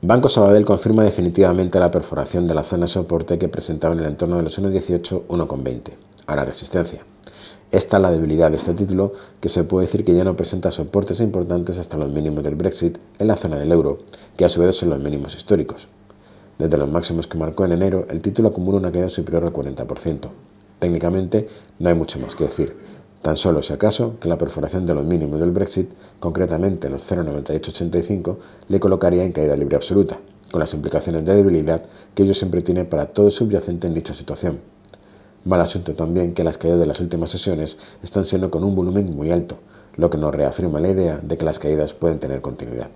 Banco Sabadell confirma definitivamente la perforación de la zona de soporte que presentaba en el entorno de los 1.18, 1.20, a la resistencia. Esta es la debilidad de este título, que se puede decir que ya no presenta soportes importantes hasta los mínimos del Brexit en la zona del euro, que a su vez son los mínimos históricos. Desde los máximos que marcó en enero, el título acumula una caída superior al 40%. Técnicamente, no hay mucho más que decir Tan solo, si acaso, que la perforación de los mínimos del Brexit, concretamente los 0,9885, le colocaría en caída libre absoluta, con las implicaciones de debilidad que ello siempre tiene para todo subyacente en dicha situación. Mal asunto también que las caídas de las últimas sesiones están siendo con un volumen muy alto, lo que nos reafirma la idea de que las caídas pueden tener continuidad.